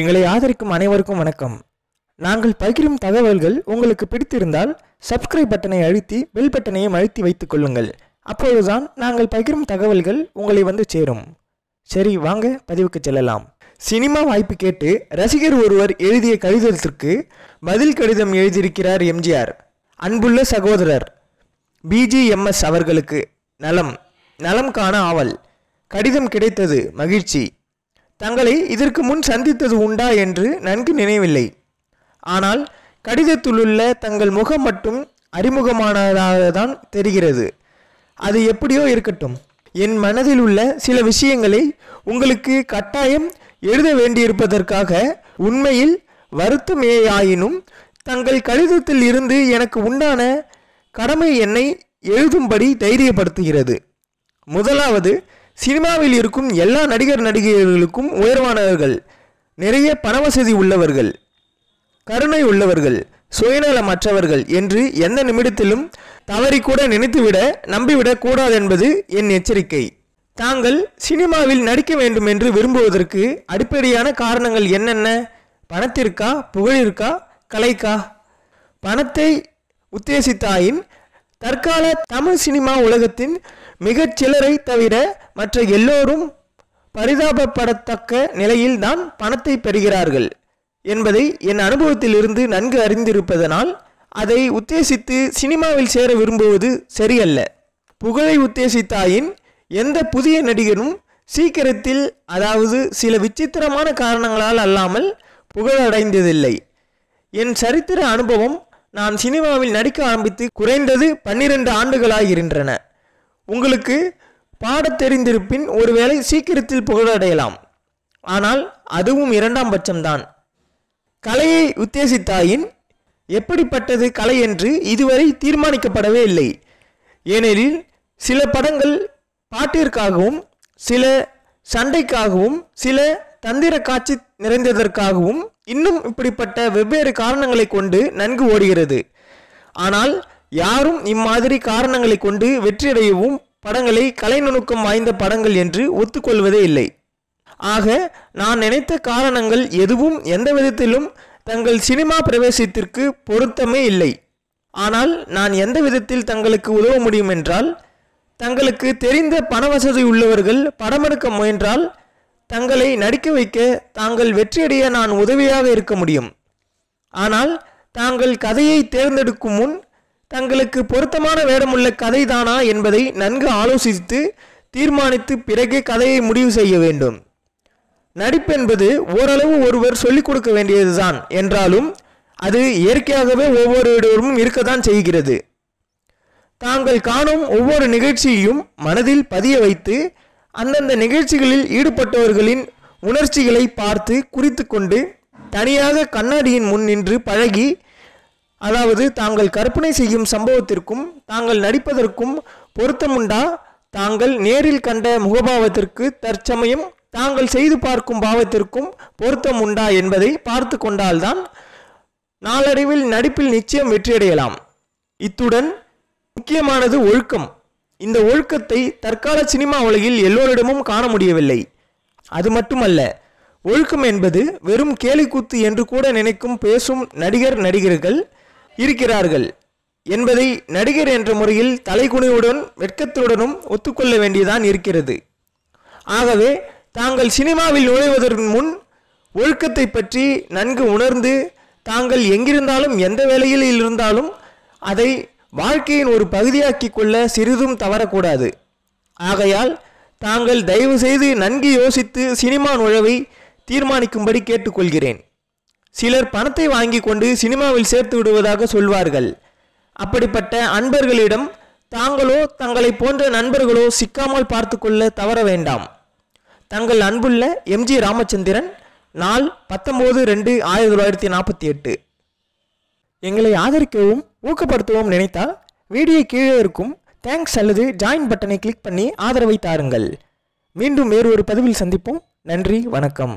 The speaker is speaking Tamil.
எங்களை ஆதரிக்கும் அனைவருக்கும் வணக்கம் நாங்கள் பகிரும் தகவல்கள் உங்களுக்கு பிடித்திருந்தால் சப்ஸ்கிரைப் பட்டனை அழுத்தி பெல் பட்டனையும் அழுத்தி வைத்துக் கொள்ளுங்கள் அப்போதுதான் நாங்கள் பகிரும் தகவல்கள் உங்களை வந்து சேரும் சரி வாங்க பதிவுக்கு செல்லலாம் சினிமா வாய்ப்பு கேட்டு ரசிகர் ஒருவர் எழுதிய கடிதத்திற்கு பதில் கடிதம் எழுதியிருக்கிறார் எம்ஜிஆர் அன்புள்ள சகோதரர் பிஜிஎம்எஸ் அவர்களுக்கு நலம் நலம் காண ஆவல் கடிதம் கிடைத்தது மகிழ்ச்சி தங்களை இதற்கு முன் சந்தித்தது உண்டா என்று நன்கு நினைவில்லை ஆனால் கடிதத்திலுள்ள தங்கள் முகம் மட்டும் அறிமுகமானதாக தான் தெரிகிறது அது எப்படியோ இருக்கட்டும் என் மனதில் உள்ள சில விஷயங்களை உங்களுக்கு கட்டாயம் எழுத வேண்டியிருப்பதற்காக உண்மையில் வருத்தமேயாயினும் தங்கள் கடிதத்தில் இருந்து எனக்கு உண்டான கடமை என்னை எழுதும்படி தைரியப்படுத்துகிறது முதலாவது சினிமாவில் இருக்கும் எல்லா நடிகர் நடிகர்களுக்கும் உயர்வானவர்கள் நிறைய பணவசதி உள்ளவர்கள் கருணை உள்ளவர்கள் சுயநலமற்றவர்கள் என்று எந்த நிமிடத்திலும் தவறிக்கூட நினைத்துவிட நம்பிவிடக் கூடாது என்பது என் எச்சரிக்கை தாங்கள் சினிமாவில் நடிக்க வேண்டும் என்று விரும்புவதற்கு அடிப்படையான காரணங்கள் என்னென்ன பணத்திற்கா புகழிற்கா கலைக்கா பணத்தை உத்தேசித்தாயின் தற்கால தமிழ் சினிமா உலகத்தின் மிகச் சிலரை தவிர மற்ற எல்லோரும் பரிதாபப்படத்தக்க நிலையில்தான் பணத்தை பெறுகிறார்கள் என்பதை என் அனுபவத்திலிருந்து நன்கு அறிந்திருப்பதனால் அதை உத்தேசித்து சினிமாவில் சேர விரும்புவது சரியல்ல புகழை உத்தேசித்தாயின் எந்த புதிய நடிகனும் சீக்கிரத்தில் அதாவது சில விசித்திரமான காரணங்களால் அல்லாமல் புகழடைந்ததில்லை என் சரித்திர அனுபவம் நான் சினிமாவில் நடிக்க ஆரம்பித்து குறைந்தது பன்னிரண்டு ஆண்டுகளாகின்றன உங்களுக்கு பாடத் தெரிந்திருப்பின் ஒருவேளை சீக்கிரத்தில் புகழடையலாம் ஆனால் அதுவும் இரண்டாம் பட்சம்தான் கலையை உத்தேசித்தாயின் எப்படிப்பட்டது கலை என்று இதுவரை தீர்மானிக்கப்படவே இல்லை ஏனெனில் சில படங்கள் பாட்டிற்காகவும் சில சண்டைக்காகவும் சில தந்திர காட்சி நிறைந்ததற்காகவும் இன்னும் இப்படிப்பட்ட வெவ்வேறு காரணங்களை கொண்டு நன்கு ஓடுகிறது ஆனால் யாரும் இம்மாதிரி காரணங்களை கொண்டு வெற்றியடையவும் படங்களை கலை நுணுக்கம் வாய்ந்த படங்கள் என்று ஒத்துக்கொள்வதே இல்லை ஆக நான் நினைத்த காரணங்கள் எதுவும் எந்த விதத்திலும் தங்கள் சினிமா பிரவேசத்திற்கு பொருத்தமே இல்லை ஆனால் நான் எந்த விதத்தில் தங்களுக்கு உதவ முடியும் என்றால் தங்களுக்கு தெரிந்த பண வசதி உள்ளவர்கள் படமெடுக்க முயன்றால் தங்களை நடிக்க வைக்க தாங்கள் வெற்றியடைய நான் உதவியாக இருக்க முடியும் ஆனால் தாங்கள் கதையை தேர்ந்தெடுக்கும் முன் தங்களுக்கு பொருத்தமான வேடமுள்ள கதை தானா என்பதை நன்கு ஆலோசித்து தீர்மானித்து பிறகே கதையை முடிவு செய்ய வேண்டும் நடிப்பென்பது ஓரளவு ஒருவர் சொல்லிக் கொடுக்க வேண்டியதுதான் என்றாலும் அது இயற்கையாகவே ஒவ்வொரு ஒவ்வொருவரிடமும் இருக்கத்தான் செய்கிறது தாங்கள் காணும் ஒவ்வொரு நிகழ்ச்சியையும் மனதில் பதிய வைத்து அந்தந்த நிகழ்ச்சிகளில் ஈடுபட்டவர்களின் உணர்ச்சிகளை பார்த்து குறித்து கொண்டு தனியாக கண்ணாடியின் முன் நின்று பழகி அதாவது தாங்கள் கற்பனை செய்யும் சம்பவத்திற்கும் தாங்கள் நடிப்பதற்கும் பொருத்தமுண்டா தாங்கள் நேரில் கண்ட முகபாவத்திற்கு தற்சமயம் தாங்கள் செய்து பார்க்கும் பாவத்திற்கும் பொருத்தம் உண்டா என்பதை பார்த்து கொண்டால்தான் நாளடைவில் நடிப்பில் நிச்சயம் வெற்றியடையலாம் இத்துடன் முக்கியமானது ஒழுக்கம் இந்த ஒழுக்கத்தை தற்கால சினிமா உலகில் எல்லோரிடமும் காண முடியவில்லை அது மட்டுமல்ல ஒழுக்கம் என்பது வெறும் கேலிக்கூத்து என்று கூட நினைக்கும் பேசும் நடிகர் நடிகர்கள் இருக்கிறார்கள் என்பதை நடிகர் என்ற முறையில் தலைகுனிவுடன் வெட்கத்துடனும் ஒத்துக்கொள்ள வேண்டியதான் இருக்கிறது ஆகவே தாங்கள் சினிமாவில் நுழைவதற்கு முன் ஒழுக்கத்தை பற்றி நன்கு உணர்ந்து தாங்கள் எங்கிருந்தாலும் எந்த வேலையில் இருந்தாலும் அதை வாழ்க்கையின் ஒரு பகுதியாக்கிக் கொள்ள சிறிதும் தவறக்கூடாது ஆகையால் தாங்கள் தயவு செய்து நன்கு யோசித்து சினிமா நுழைவை தீர்மானிக்கும்படி கேட்டுக்கொள்கிறேன் சிலர் பணத்தை வாங்கி கொண்டு சினிமாவில் சேர்த்து விடுவதாக சொல்வார்கள் அப்படிப்பட்ட அன்பர்களிடம் தாங்களோ தங்களை போன்ற நண்பர்களோ சிக்காமல் பார்த்து கொள்ள தவற வேண்டாம் தங்கள் அன்புள்ள எம்ஜி ராமச்சந்திரன் நாள் பத்தொம்போது ரெண்டு ஆயிரத்தி தொள்ளாயிரத்தி நாற்பத்தி எட்டு எங்களை ஆதரிக்கவும் ஊக்கப்படுத்தவும் நினைத்தால் வீடியோ கீழே இருக்கும் தேங்க்ஸ் அல்லது ஜாயின் பட்டனை கிளிக் பண்ணி ஆதரவை தாருங்கள் மீண்டும் வேறு ஒரு பதிவில் சந்திப்போம் நன்றி வணக்கம்